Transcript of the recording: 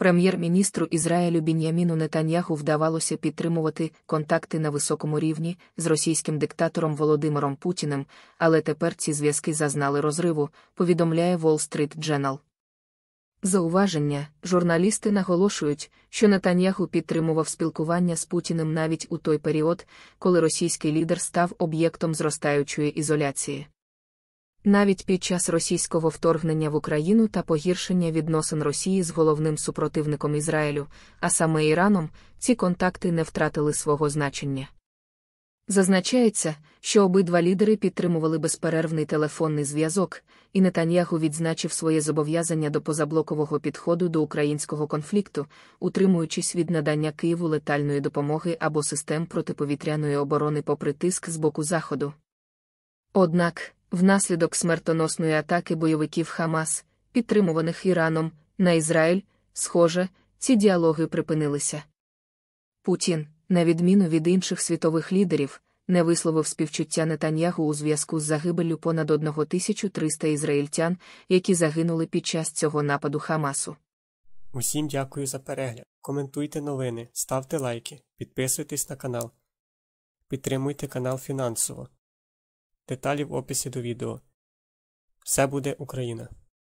Прем'єр-міністру Ізраїлю Бін'яміну Нетаньяху вдавалося підтримувати контакти на високому рівні з російським диктатором Володимиром Путіним, але тепер ці зв'язки зазнали розриву, повідомляє Wall Street Journal. Зауваження журналісти наголошують, що Нетаньяху підтримував спілкування з Путіним навіть у той період, коли російський лідер став об'єктом зростаючої ізоляції. Навіть під час російського вторгнення в Україну та погіршення відносин Росії з головним супротивником Ізраїлю, а саме Іраном, ці контакти не втратили свого значення. Зазначається, що обидва лідери підтримували безперервний телефонний зв'язок, і Нетаньягу відзначив своє зобов'язання до позаблокового підходу до українського конфлікту, утримуючись від надання Києву летальної допомоги або систем протиповітряної оборони попри тиск з боку Заходу. Однак, Внаслідок смертоносної атаки бойовиків Хамас, підтримуваних Іраном, на Ізраїль, схоже, ці діалоги припинилися. Путін, на відміну від інших світових лідерів, не висловив співчуття Нетаньягу у зв'язку з загибеллю понад 1300 ізраїльтян, які загинули під час цього нападу Хамасу. Усім дякую за перегляд. Коментуйте новини, ставте лайки, підписуйтесь на канал, підтримуйте канал фінансово. Деталі в описі до відео. Все буде Україна!